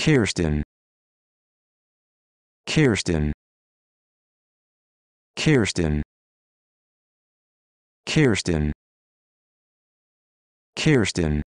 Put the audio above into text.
Kirsten Kirsten Kirsten Kirsten Kirsten